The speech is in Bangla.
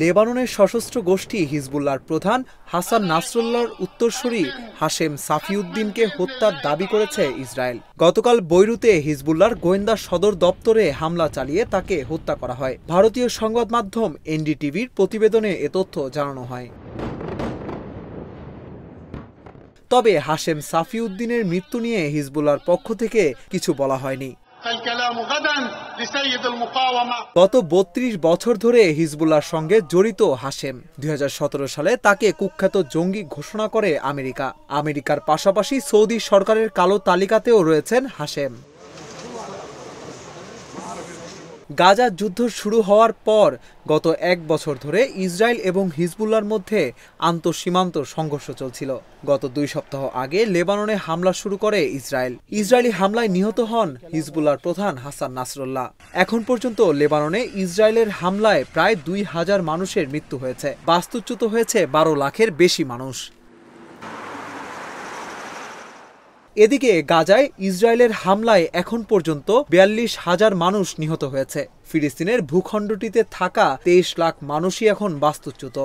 লেবাননের সশস্ত্র গোষ্ঠী হিজবুল্লার প্রধান হাসান নাসরুল্লাহর উত্তরসূরি হাশেম সাফিউদ্দিনকে হত্যার দাবি করেছে ইসরায়েল গতকাল বৈরুতে হিজবুল্লার গোয়েন্দা সদর দপ্তরে হামলা চালিয়ে তাকে হত্যা করা হয় ভারতীয় সংবাদ মাধ্যম এনডিটিভির প্রতিবেদনে এ তথ্য জানানো হয় তবে হাশেম সাফিউদ্দিনের মৃত্যু নিয়ে হিজবুল্লার পক্ষ থেকে কিছু বলা হয়নি গত ৩২ বছর ধরে হিজবুল্লার সঙ্গে জড়িত হাসেম দুই সালে তাকে কুখ্যাত জঙ্গি ঘোষণা করে আমেরিকা আমেরিকার পাশাপাশি সৌদি সরকারের কালো তালিকাতেও রয়েছেন হাসেম গাজা যুদ্ধ শুরু হওয়ার পর গত এক বছর ধরে ইসরায়েল এবং হিজবুল্লার মধ্যে আন্তঃসীমান্ত সংঘর্ষ চলছিল গত দুই সপ্তাহ আগে লেবাননে হামলা শুরু করে ইসরায়েল ইসরায়েলি হামলায় নিহত হন হিজবুল্লার প্রধান হাসান নাসরুল্লাহ এখন পর্যন্ত লেবাননে ইসরায়েলের হামলায় প্রায় দুই হাজার মানুষের মৃত্যু হয়েছে বাস্তুচ্যুত হয়েছে বারো লাখের বেশি মানুষ এদিকে গাজায় ইসরায়েলের হামলায় এখন পর্যন্ত বিয়াল্লিশ হাজার মানুষ নিহত হয়েছে ফিলিস্তিনের ভূখণ্ডটিতে থাকা তেইশ লাখ মানুষই এখন বাস্তুচ্যুত